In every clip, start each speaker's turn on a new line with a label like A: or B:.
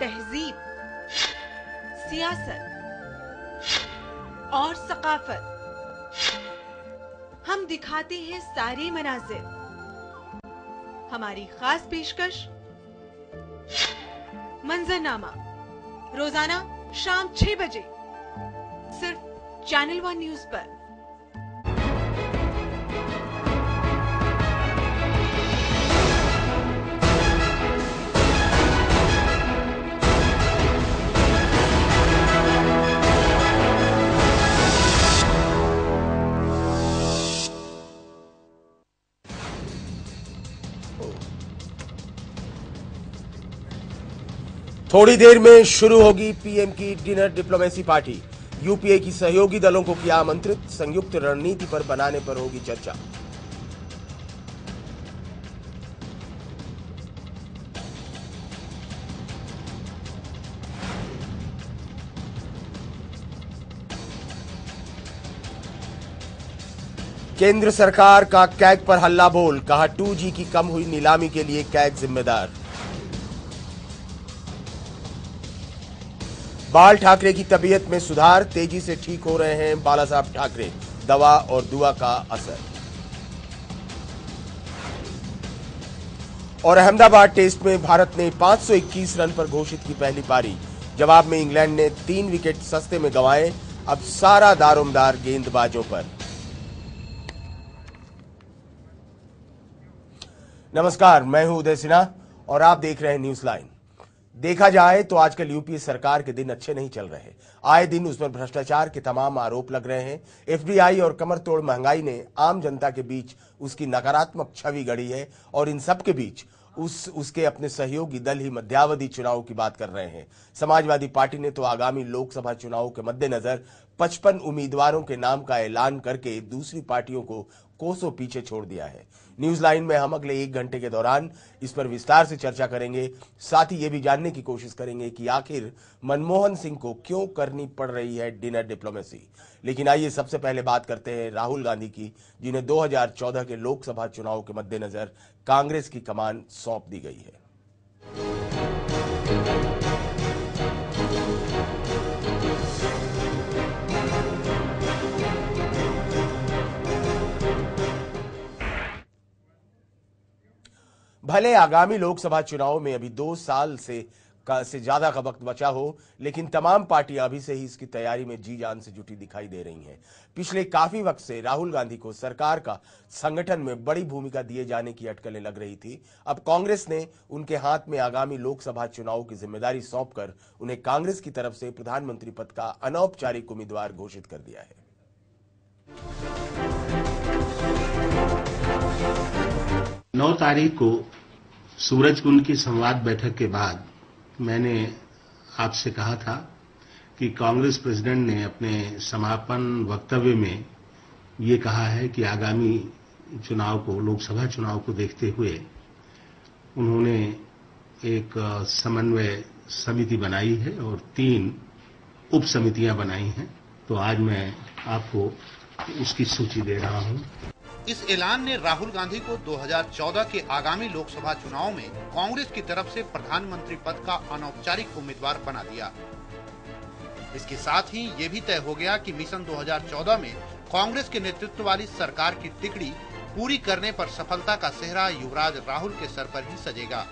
A: तहजीब सियासत और सकाफत हम दिखाते हैं सारे मनाजिर
B: हमारी खास पेशकश मंजरनामा रोजाना शाम छह बजे सिर्फ
C: चैनल वन न्यूज पर
B: थोड़ी देर में शुरू होगी पीएम की डिनर डिप्लोमेसी पार्टी यूपीए की सहयोगी दलों को किया आमंत्रित संयुक्त रणनीति पर बनाने पर होगी चर्चा केंद्र सरकार का कैग पर हल्ला बोल कहा 2G की कम हुई नीलामी के लिए कैग जिम्मेदार बाल ठाकरे की तबीयत में सुधार तेजी से ठीक हो रहे हैं बाला साहब ठाकरे दवा और दुआ का असर और अहमदाबाद टेस्ट में भारत ने 521 रन पर घोषित की पहली पारी जवाब में इंग्लैंड ने तीन विकेट सस्ते में गवाए अब सारा दारोमदार गेंदबाजों पर नमस्कार मैं हूं उदय सिन्हा और आप देख रहे हैं न्यूज लाइन देखा जाए तो आजकल यूपीए सरकार के दिन अच्छे नहीं चल रहे आए दिन उस पर भ्रष्टाचार के तमाम आरोप लग रहे हैं एफडीआई और कमर तोड़ महंगाई ने आम जनता के बीच उसकी नकारात्मक छवि गढ़ी है और इन सब के बीच उस उसके अपने सहयोगी दल ही मध्यावधि चुनाव की बात कर रहे हैं समाजवादी पार्टी ने तो आगामी लोकसभा चुनाव के मद्देनजर 55 उम्मीदवारों के नाम का ऐलान करके दूसरी पार्टियों को कोसों पीछे छोड़ दिया है न्यूज लाइन में हम अगले एक घंटे के दौरान इस पर विस्तार से चर्चा करेंगे साथ ही ये भी जानने की कोशिश करेंगे कि आखिर मनमोहन सिंह को क्यों करनी पड़ रही है डिनर डिप्लोमेसी लेकिन आइए सबसे पहले बात करते हैं राहुल गांधी की जिन्हें 2014 के लोकसभा चुनाव के मद्देनजर कांग्रेस की कमान सौंप दी गई है भले आगामी लोकसभा चुनाव में अभी दो साल से का से ज्यादा का वक्त बचा हो लेकिन तमाम पार्टियां अभी से ही इसकी तैयारी में जी जान से जुटी दिखाई दे रही हैं पिछले काफी वक्त से राहुल गांधी को सरकार का संगठन में बड़ी भूमिका दिए जाने की अटकलें लग रही थी अब कांग्रेस ने उनके हाथ में आगामी लोकसभा चुनाव की जिम्मेदारी कर उन्हें कांग्रेस की तरफ से प्रधानमंत्री पद का अनौपचारिक उम्मीदवार घोषित कर दिया है
A: नौ तारीख को सूरज कुंड की संवाद बैठक के बाद मैंने आपसे कहा था कि कांग्रेस प्रेसिडेंट ने अपने समापन वक्तव्य में ये कहा है कि आगामी चुनाव को लोकसभा चुनाव को देखते हुए उन्होंने एक समन्वय समिति बनाई है और तीन उप समितियां बनाई हैं तो आज मैं आपको उसकी सूची दे रहा हूं
C: इस ऐलान ने राहुल गांधी को 2014 के आगामी लोकसभा चुनाव में कांग्रेस की तरफ से प्रधानमंत्री पद का अनौपचारिक उम्मीदवार बना दिया इसके साथ ही ये भी तय हो गया कि मिशन 2014 में कांग्रेस के नेतृत्व वाली सरकार की टिकड़ी पूरी करने पर सफलता का सेहरा युवराज राहुल के सर पर ही सजेगा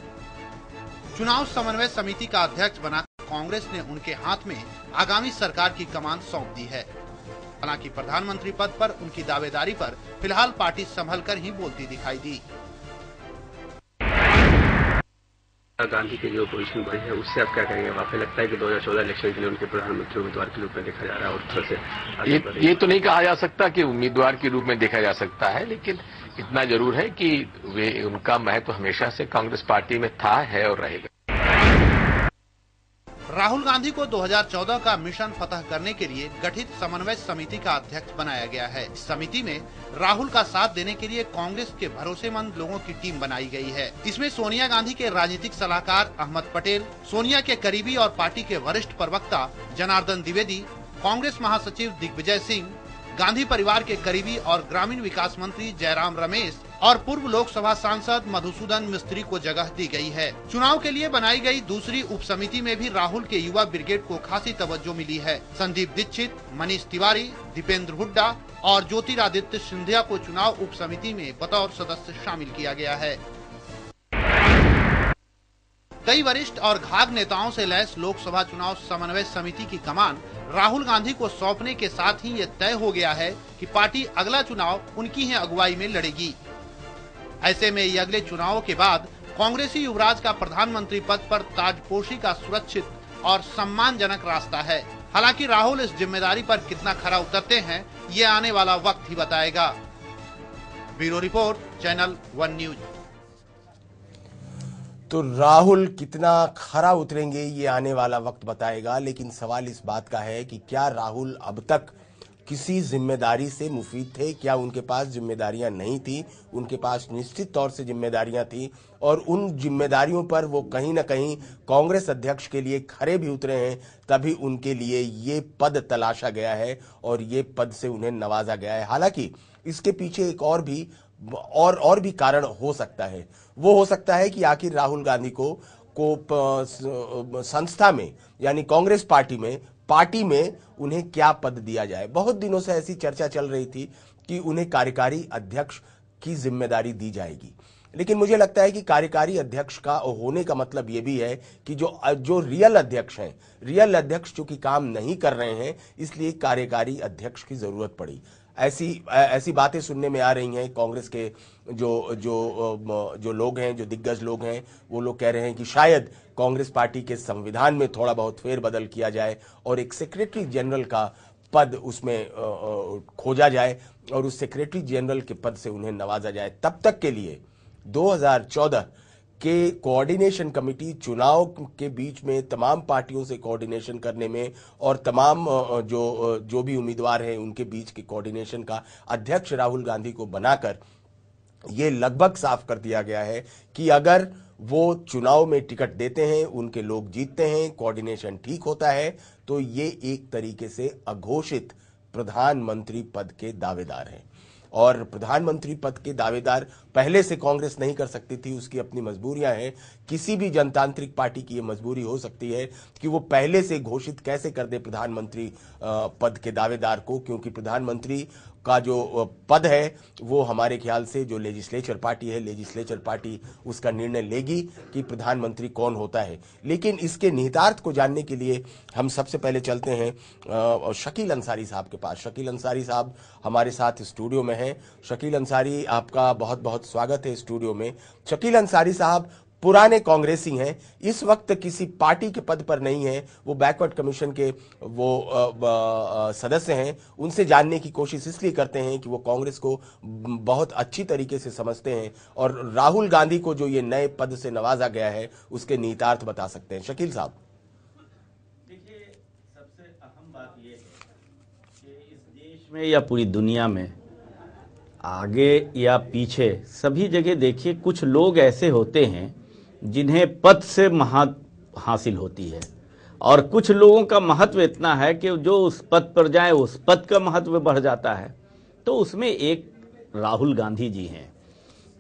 C: चुनाव समन्वय समिति का अध्यक्ष बना कांग्रेस ने उनके हाथ में आगामी सरकार की कमान सौंप दी है हालांकि प्रधानमंत्री पद पर उनकी दावेदारी पर फिलहाल पार्टी संभल कर ही बोलती दिखाई दी
A: गांधी की जो पोजीशन बढ़ी है
B: उससे आप क्या कहेंगे आपको लगता है कि 2014 इलेक्शन के लिए उनके प्रधानमंत्री उम्मीदवार के रूप में देखा जा रहा है और थोड़ा से ये, ये तो नहीं कहा जा सकता कि उम्मीदवार के रूप में देखा जा सकता है लेकिन इतना जरूर है
D: कि वे उनका महत्व तो हमेशा से कांग्रेस पार्टी में था है और रहेगा
C: राहुल गांधी को 2014 का मिशन फतह करने के लिए गठित समन्वय समिति का अध्यक्ष बनाया गया है इस समिति में राहुल का साथ देने के लिए कांग्रेस के भरोसेमंद लोगों की टीम बनाई गई है इसमें सोनिया गांधी के राजनीतिक सलाहकार अहमद पटेल सोनिया के करीबी और पार्टी के वरिष्ठ प्रवक्ता जनार्दन द्विवेदी कांग्रेस महासचिव दिग्विजय सिंह गांधी परिवार के करीबी और ग्रामीण विकास मंत्री जयराम रमेश और पूर्व लोकसभा सांसद मधुसूदन मिस्त्री को जगह दी गई है चुनाव के लिए बनाई गई दूसरी उप समिति में भी राहुल के युवा ब्रिगेड को खासी तवज्जो मिली है संदीप दीक्षित मनीष तिवारी दीपेंद्र हुड्डा और ज्योतिरादित्य सिंधिया को चुनाव उप समिति में बतौर सदस्य शामिल किया गया है कई वरिष्ठ और घाघ नेताओं से लैस लोकसभा चुनाव समन्वय समिति की कमान राहुल गांधी को सौंपने के साथ ही ये तय हो गया है कि पार्टी अगला चुनाव उनकी ही अगुवाई में लड़ेगी ऐसे में ये अगले चुनावों के बाद कांग्रेसी युवराज का प्रधानमंत्री पद पर ताजपोशी का सुरक्षित और सम्मानजनक रास्ता है हालांकि राहुल इस जिम्मेदारी पर कितना खरा उतरते हैं ये आने वाला वक्त ही बताएगा bureau report channel one news
B: तो राहुल कितना खरा उतरेंगे ये आने वाला वक्त बताएगा लेकिन सवाल इस बात का है कि क्या राहुल अब तक किसी जिम्मेदारी से मुफीद थे क्या उनके पास जिम्मेदारियां नहीं थी उनके पास निश्चित तौर से जिम्मेदारियां थी और उन जिम्मेदारियों पर वो कहीं ना कहीं कांग्रेस अध्यक्ष के लिए खरे भी उतरे हैं तभी उनके लिए ये पद तलाशा गया है और ये पद से उन्हें नवाजा गया है हालांकि इसके पीछे एक और भी और और भी कारण हो सकता है वो हो सकता है कि आखिर राहुल गांधी को को संस्था में यानी कांग्रेस पार्टी में पार्टी में उन्हें क्या पद दिया जाए बहुत दिनों से ऐसी चर्चा चल रही थी कि उन्हें कार्यकारी अध्यक्ष की जिम्मेदारी दी जाएगी लेकिन मुझे लगता है कि कार्यकारी अध्यक्ष का होने का मतलब यह भी है कि जो जो रियल अध्यक्ष हैं रियल अध्यक्ष चूंकि काम नहीं कर रहे हैं इसलिए कार्यकारी अध्यक्ष की जरूरत पड़ी ऐसी ऐसी बातें सुनने में आ रही हैं कांग्रेस के जो जो जो लोग हैं जो दिग्गज लोग हैं वो लोग कह रहे हैं कि शायद कांग्रेस पार्टी के संविधान में थोड़ा बहुत फेरबदल किया जाए और एक सेक्रेटरी जनरल का पद उसमें खोजा जाए और उस सेक्रेटरी जनरल के पद से उन्हें नवाजा जाए तब तक के लिए 2014 के कोऑर्डिनेशन कमेटी चुनाव के बीच में तमाम पार्टियों से कोऑर्डिनेशन करने में और तमाम जो जो भी उम्मीदवार हैं उनके बीच के कोऑर्डिनेशन का अध्यक्ष राहुल गांधी को बनाकर ये लगभग साफ कर दिया गया है कि अगर वो चुनाव में टिकट देते हैं उनके लोग जीतते हैं कोऑर्डिनेशन ठीक होता है तो ये एक तरीके से अघोषित प्रधानमंत्री पद के दावेदार हैं और प्रधानमंत्री पद के दावेदार पहले से कांग्रेस नहीं कर सकती थी उसकी अपनी मजबूरियां हैं किसी भी जनतांत्रिक पार्टी की ये मजबूरी हो सकती है कि वो पहले से घोषित कैसे कर दे प्रधानमंत्री पद के दावेदार को क्योंकि प्रधानमंत्री का जो पद है वो हमारे ख्याल से जो लेजिस्लेचर पार्टी है लेजिस्लेचर पार्टी उसका निर्णय लेगी कि प्रधानमंत्री कौन होता है लेकिन इसके निहितार्थ को जानने के लिए हम सबसे पहले चलते हैं शकील अंसारी साहब के पास शकील अंसारी साहब हमारे साथ स्टूडियो में हैं शकील अंसारी आपका बहुत बहुत स्वागत है स्टूडियो में शकील अंसारी साहब पुराने कांग्रेसी हैं इस वक्त किसी पार्टी के पद पर नहीं है वो बैकवर्ड कमीशन के वो सदस्य हैं उनसे जानने की कोशिश इसलिए करते हैं कि वो कांग्रेस को बहुत अच्छी तरीके से समझते हैं और राहुल गांधी को जो ये नए पद से नवाजा गया है उसके नीतार्थ बता सकते हैं शकील साहब
E: देखिए सबसे अहम बात इस देश में या पूरी दुनिया में आगे या पीछे सभी जगह देखिए कुछ लोग ऐसे होते हैं जिन्हें पद से महत्व हासिल होती है और कुछ लोगों का महत्व इतना है कि जो उस पद पर जाए उस पद का महत्व बढ़ जाता है तो उसमें एक राहुल गांधी जी हैं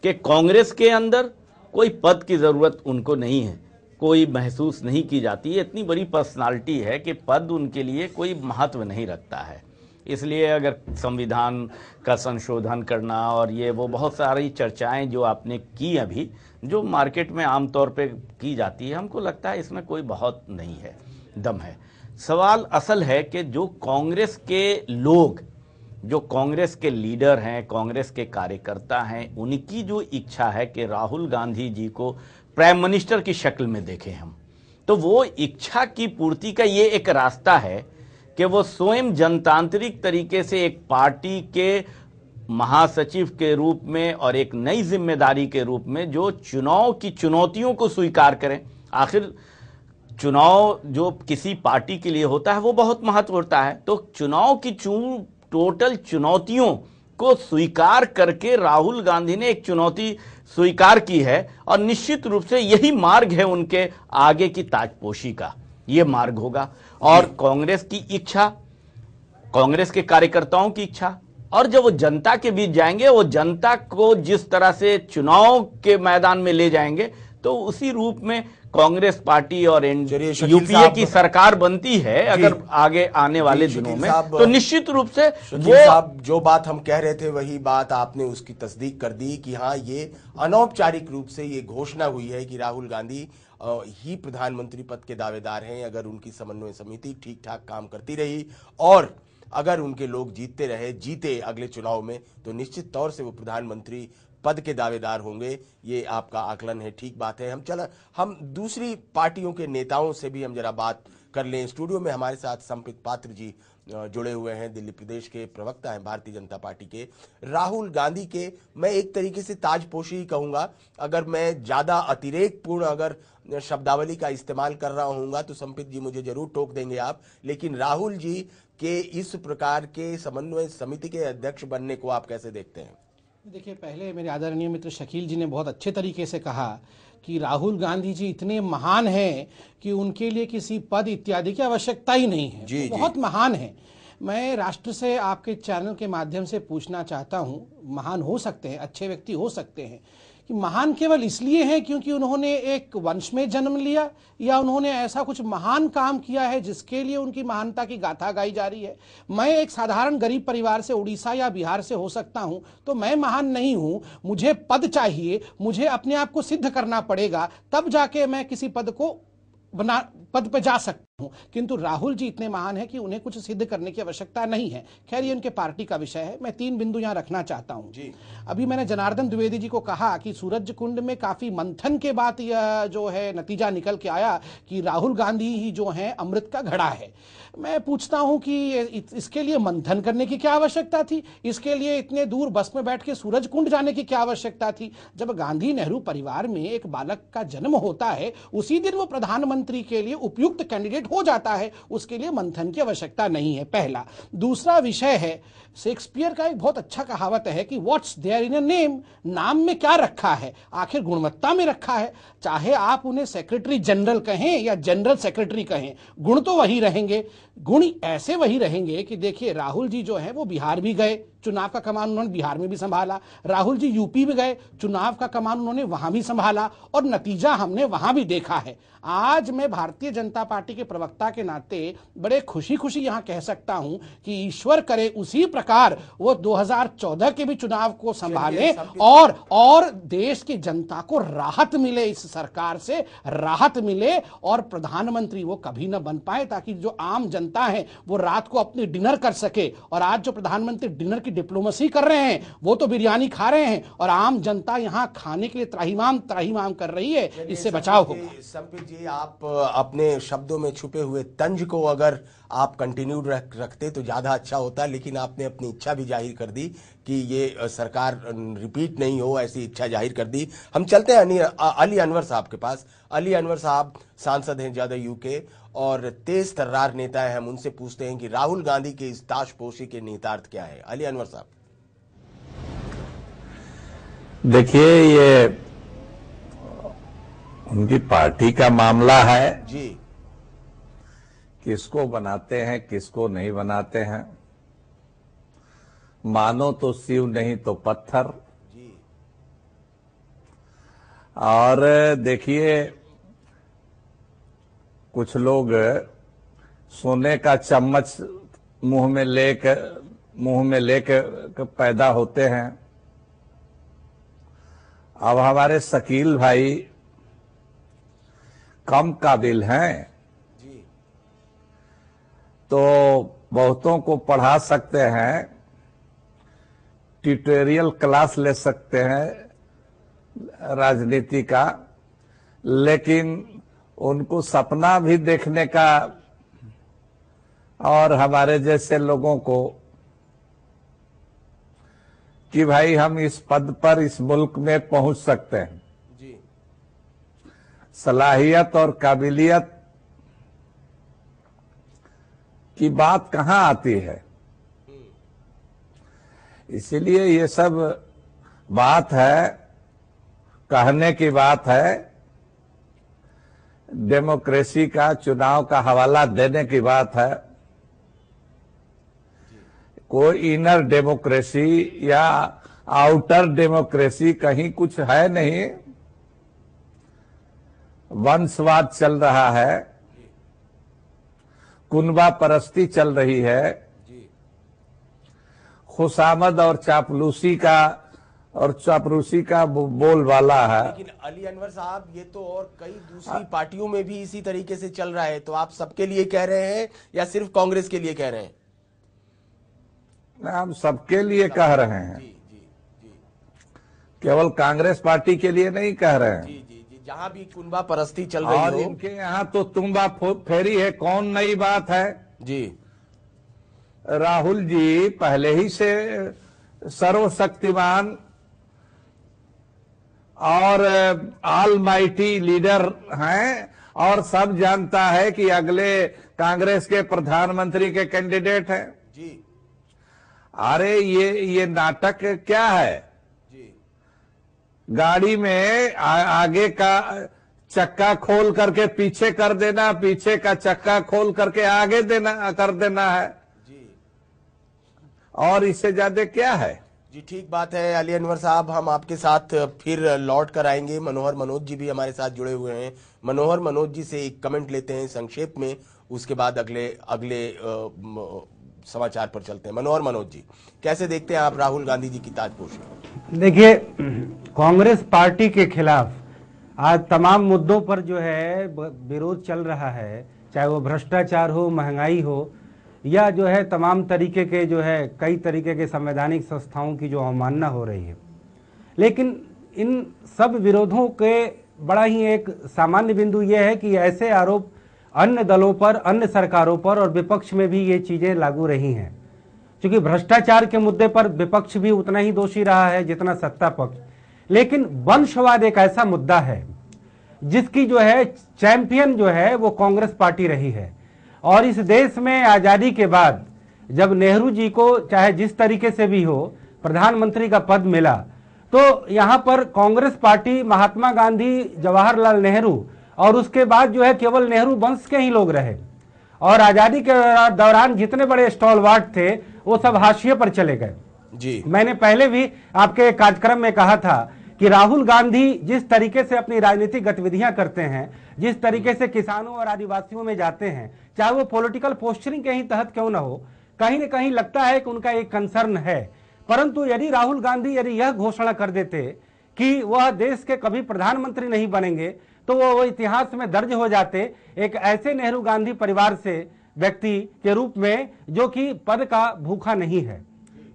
E: कि कांग्रेस के अंदर कोई पद की ज़रूरत उनको नहीं है कोई महसूस नहीं की जाती है इतनी बड़ी पर्सनालिटी है कि पद उनके लिए कोई महत्व नहीं रखता है इसलिए अगर संविधान का संशोधन करना और ये वो बहुत सारी चर्चाएं जो आपने की अभी जो मार्केट में आमतौर पे की जाती है हमको लगता है इसमें कोई बहुत नहीं है दम है सवाल असल है कि जो कांग्रेस के लोग जो कांग्रेस के लीडर हैं कांग्रेस के कार्यकर्ता हैं उनकी जो इच्छा है कि राहुल गांधी जी को प्राइम मिनिस्टर की शक्ल में देखें हम तो वो इच्छा की पूर्ति का ये एक रास्ता है कि वो स्वयं जनतांत्रिक तरीके से एक पार्टी के महासचिव के रूप में और एक नई जिम्मेदारी के रूप में जो चुनाव की चुनौतियों को स्वीकार करें आखिर चुनाव जो किसी पार्टी के लिए होता है वो बहुत महत्व होता है तो चुनाव की चू टोटल चुनौतियों को स्वीकार करके राहुल गांधी ने एक चुनौती स्वीकार की है और निश्चित रूप से यही मार्ग है उनके आगे की ताजपोशी का ये मार्ग होगा और कांग्रेस की इच्छा कांग्रेस के कार्यकर्ताओं की इच्छा और जब वो जनता के बीच जाएंगे वो जनता को जिस तरह से चुनाव के मैदान में ले जाएंगे तो उसी रूप में कांग्रेस पार्टी और यूपीए की सरकार बनती है अगर आगे आने वाले दिनों में तो
B: निश्चित रूप से वो जो बात हम कह रहे थे वही बात आपने उसकी तस्दीक कर दी कि हाँ ये अनौपचारिक रूप से ये घोषणा हुई है कि राहुल गांधी ही प्रधानमंत्री पद के दावेदार हैं अगर उनकी समन्वय समिति ठीक ठाक काम करती रही और अगर उनके लोग जीतते रहे जीते अगले चुनाव में तो निश्चित तौर से वो प्रधानमंत्री पद के दावेदार होंगे ये आपका आकलन है ठीक बात है हम चला हम दूसरी पार्टियों के नेताओं से भी हम जरा बात कर लें स्टूडियो में हमारे साथ संपित पात्र जी जुड़े हुए हैं दिल्ली प्रदेश के प्रवक्ता हैं भारतीय जनता पार्टी के राहुल गांधी के मैं एक तरीके से ताजपोशी ही कहूंगा अगर मैं ज़्यादा अतिरेक पूर्ण अगर शब्दावली का इस्तेमाल कर रहा हूँ तो संपित जी मुझे जरूर टोक देंगे आप लेकिन राहुल जी के इस प्रकार के समन्वय समिति के अध्यक्ष बनने को आप कैसे देखते हैं
F: देखिए पहले मेरे आदरणीय मित्र शकील जी ने बहुत अच्छे तरीके से कहा कि राहुल गांधी जी इतने महान हैं कि उनके लिए किसी पद इत्यादि की आवश्यकता ही नहीं है जी, तो बहुत जी. महान है मैं राष्ट्र से आपके चैनल के माध्यम से पूछना चाहता हूं महान हो सकते हैं अच्छे व्यक्ति हो सकते हैं कि महान केवल इसलिए हैं क्योंकि उन्होंने एक वंश में जन्म लिया या उन्होंने ऐसा कुछ महान काम किया है जिसके लिए उनकी महानता की गाथा गाई जा रही है मैं एक साधारण गरीब परिवार से उड़ीसा या बिहार से हो सकता हूं तो मैं महान नहीं हूं मुझे पद चाहिए मुझे अपने आप को सिद्ध करना पड़ेगा तब जाके मैं किसी पद को बना पद पर जा सकता किंतु राहुल जी इतने महान हैं कि उन्हें कुछ सिद्ध करने की आवश्यकता नहीं है खैर ये उनके पार्टी का विषय है मैं तीन बिंदु यहां रखना चाहता हूं जी अभी मैंने जनार्दन द्विवेदी जी को कहा कि सूरज कुंड में काफी मंथन के बाद यह जो है नतीजा निकल के आया कि राहुल गांधी ही जो है अमृत का घड़ा है मैं पूछता हूं कि इसके लिए मंथन करने की क्या आवश्यकता थी इसके लिए इतने दूर बस में बैठ के सूरज कुंड जाने की क्या आवश्यकता थी जब गांधी नेहरू परिवार में एक बालक का जन्म होता है उसी दिन वो प्रधानमंत्री के लिए उपयुक्त कैंडिडेट हो जाता है उसके लिए मंथन की आवश्यकता नहीं है पहला दूसरा विषय है शेक्सपियर का एक बहुत अच्छा कहावत है कि what's there in a name नाम में क्या रखा है आखिर गुणवत्ता में रखा है चाहे आप उन्हें सेक्रेटरी जनरल कहें या जनरल सेक्रेटरी कहें गुण तो वही रहेंगे गुण ऐसे वही रहेंगे कि देखिए राहुल जी जो है वो बिहार भी गए चुनाव का कमान उन्होंने बिहार में भी संभाला राहुल जी यूपी में गए चुनाव का कमान उन्होंने वहां भी संभाला और नतीजा हमने वहां भी देखा है आज मैं भारतीय जनता पार्टी के प्रवक्ता के नाते बड़े खुशी खुशी यहां कह सकता हूं कि ईश्वर करे उसी प्रकार वो 2014 के भी चुनाव को संभाले और और देश की जनता को राहत मिले इस सरकार से राहत मिले और प्रधानमंत्री वो कभी ना बन पाए ताकि जो आम जनता जनता है वो रात को अपनी डिनर कर सके और आज जो प्रधानमंत्री डिनर की डिप्लोमेसी कर रहे हैं वो तो बिरयानी खा रहे हैं और आम जनता यहाँ खाने के लिए त्राहीमाम त्राहीमाम कर रही है इससे बचाव होगा जी आप
B: अपने शब्दों में छुपे हुए तंज को अगर आप कंटिन्यू रख रखते तो ज़्यादा अच्छा होता लेकिन आपने अपनी इच्छा भी जाहिर कर दी कि ये सरकार रिपीट नहीं हो ऐसी इच्छा जाहिर कर दी हम चलते हैं अली अनवर साहब के पास अली अनवर साहब सांसद हैं ज़्यादा यूके और तेज तर्रार नेता हैं हम उनसे पूछते हैं कि राहुल गांधी के इस ताशपोशी के निहितार्थ क्या है अली अनवर साहब
D: देखिए ये उनकी पार्टी का मामला है जी किसको बनाते हैं किसको नहीं बनाते हैं मानो तो शिव नहीं तो पत्थर और देखिए कुछ लोग सोने का चम्मच मुंह में लेकर मुंह में लेकर पैदा होते हैं अब हमारे शकील भाई कम काबिल हैं तो बहुतों को पढ़ा सकते हैं ट्यूटोरियल क्लास ले सकते हैं राजनीति का लेकिन उनको सपना भी देखने का और हमारे जैसे लोगों को कि भाई हम इस पद पर इस मुल्क में पहुंच सकते हैं जी। सलाहियत और काबिलियत की बात कहां आती है इसलिए ये सब बात है कहने की बात है डेमोक्रेसी का चुनाव का हवाला देने की बात है कोई इनर डेमोक्रेसी या आउटर डेमोक्रेसी कहीं कुछ है नहीं वंशवाद चल रहा है कुनबा परस्ती चल रही है खुशामद और चापलूसी का और चापलूसी का बोलबाला है लेकिन
B: अली अनवर साहब ये तो और कई दूसरी हाँ। पार्टियों में भी इसी तरीके से चल रहा है तो आप सबके लिए कह रहे हैं या सिर्फ कांग्रेस के लिए कह रहे हैं
D: हम सबके लिए कह रहे हैं केवल कांग्रेस पार्टी के लिए नहीं कह रहे हैं जी,
B: जहाँ भी कुंबा परस्ती चल रही और हो इनके यहाँ तो तुम्बा
D: फेरी है कौन नई बात है जी राहुल जी पहले ही से सर्वशक्तिमान और आल माइटी लीडर हैं और सब जानता है कि अगले कांग्रेस के प्रधानमंत्री के कैंडिडेट हैं जी अरे ये ये नाटक क्या है गाड़ी में आ, आगे का चक्का खोल करके पीछे कर देना पीछे
B: का चक्का खोल करके आगे देना कर देना है जी और इससे ज्यादा क्या है जी ठीक बात है अली अनवर साहब हम आपके साथ फिर लौट कर आएंगे मनोहर मनोज जी भी हमारे साथ जुड़े हुए हैं मनोहर मनोज जी से एक कमेंट लेते हैं संक्षेप में उसके बाद अगले अगले समाचार पर चलते हैं मनोहर मनोज जी कैसे देखते हैं आप राहुल गांधी जी की ताजपोशी
A: देखिए कांग्रेस पार्टी के खिलाफ आज तमाम मुद्दों पर जो है विरोध चल रहा है चाहे वो भ्रष्टाचार हो महंगाई हो या जो है तमाम तरीके के जो है कई तरीके के संवैधानिक संस्थाओं की जो अवमानना हो रही है लेकिन इन सब विरोधों के बड़ा ही एक सामान्य बिंदु यह है कि ऐसे आरोप अन्य दलों पर अन्य सरकारों पर और विपक्ष में भी ये चीज़ें लागू रही हैं क्योंकि भ्रष्टाचार के मुद्दे पर विपक्ष भी उतना ही दोषी रहा है जितना सत्ता पक्ष लेकिन वंशवाद एक ऐसा मुद्दा है जिसकी जो है चैंपियन जो है वो कांग्रेस पार्टी रही है और इस देश में आज़ादी के बाद जब नेहरू जी को चाहे जिस तरीके से भी हो प्रधानमंत्री का पद मिला तो यहाँ पर कांग्रेस पार्टी महात्मा गांधी जवाहरलाल नेहरू और उसके बाद जो है केवल नेहरू वंश के ही लोग रहे और आज़ादी के दौरान जितने बड़े स्टॉल थे वो सब हाशिए पर चले गए जी मैंने पहले भी आपके कार्यक्रम में कहा था कि राहुल गांधी जिस तरीके से अपनी राजनीतिक गतिविधियां करते हैं जिस तरीके से किसानों और आदिवासियों में जाते हैं चाहे वो पॉलिटिकल पोस्टरिंग के ही तहत क्यों ना हो कहीं ना कहीं लगता है कि उनका एक कंसर्न है परंतु यदि राहुल गांधी यदि यह घोषणा कर देते कि वह देश के कभी प्रधानमंत्री नहीं बनेंगे तो वो, वो इतिहास में दर्ज हो जाते एक ऐसे नेहरू गांधी परिवार से व्यक्ति के रूप में जो कि पद का भूखा नहीं है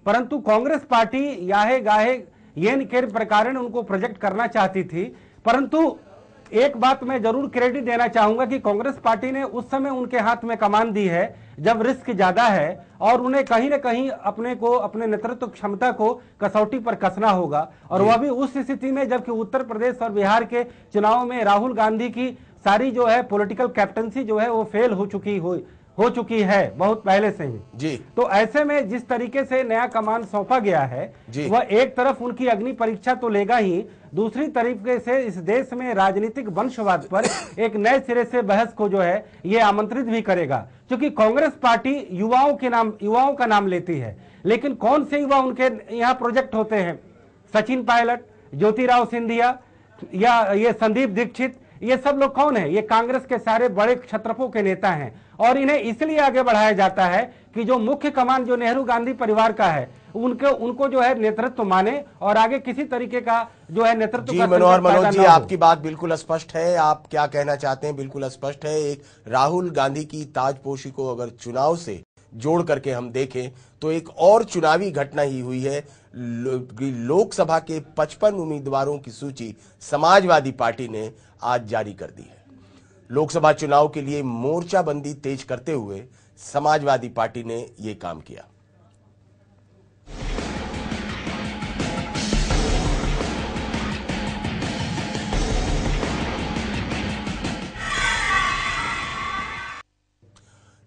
A: परंतु कांग्रेस पार्टी याहे गाहे येन के प्रकार उनको प्रोजेक्ट करना चाहती थी परंतु एक बात मैं जरूर क्रेडिट देना चाहूंगा कि कांग्रेस पार्टी ने उस समय उनके हाथ में कमान दी है जब रिस्क ज्यादा है और उन्हें कहीं ना कहीं अपने को अपने नेतृत्व क्षमता को कसौटी पर कसना होगा और वह भी उस स्थिति में जबकि उत्तर प्रदेश और बिहार के चुनाव में राहुल गांधी की सारी जो है पॉलिटिकल कैप्टनसी जो है वो फेल हो चुकी हुई हो चुकी है बहुत पहले से ही जी तो ऐसे में जिस तरीके से नया कमान सौंपा गया है वह एक तरफ उनकी अग्नि परीक्षा तो लेगा ही दूसरी तरीके से इस देश में राजनीतिक वंशवाद पर एक नए सिरे से बहस को जो है ये आमंत्रित भी करेगा क्योंकि कांग्रेस पार्टी युवाओं के नाम युवाओं का नाम लेती है लेकिन कौन से युवा उनके यहाँ प्रोजेक्ट होते हैं सचिन पायलट ज्योतिराव सिंधिया या ये संदीप दीक्षित ये सब लोग कौन है ये कांग्रेस के सारे बड़े क्षत्रपों के नेता हैं और इन्हें इसलिए आगे बढ़ाया जाता है कि जो मुख्य कमान जो नेहरू गांधी परिवार का है उनके उनको जो है नेतृत्व माने और आगे किसी तरीके का जो है नेतृत्व जी मनोहर मनोज जी आपकी
B: बात बिल्कुल स्पष्ट है आप क्या कहना चाहते हैं बिल्कुल स्पष्ट है एक राहुल गांधी की ताजपोशी को अगर चुनाव से जोड़ करके हम देखें तो एक और चुनावी घटना ही हुई है लोकसभा के 55 उम्मीदवारों की सूची समाजवादी पार्टी ने आज जारी कर दी है लोकसभा चुनाव के लिए मोर्चाबंदी तेज करते हुए समाजवादी पार्टी ने यह काम किया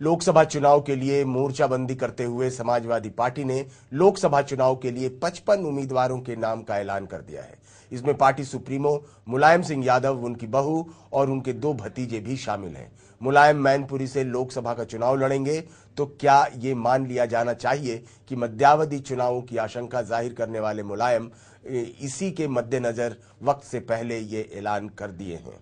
B: लोकसभा चुनाव के लिए मोर्चाबंदी करते हुए समाजवादी पार्टी ने लोकसभा चुनाव के लिए 55 उम्मीदवारों के नाम का ऐलान कर दिया है इसमें पार्टी सुप्रीमो मुलायम सिंह यादव उनकी बहू और उनके दो भतीजे भी शामिल हैं मुलायम मैनपुरी से लोकसभा का चुनाव लड़ेंगे तो क्या ये मान लिया जाना चाहिए कि मध्यावधि चुनावों की आशंका जाहिर करने वाले मुलायम इसी के मद्देनजर वक्त से पहले ये ऐलान कर दिए हैं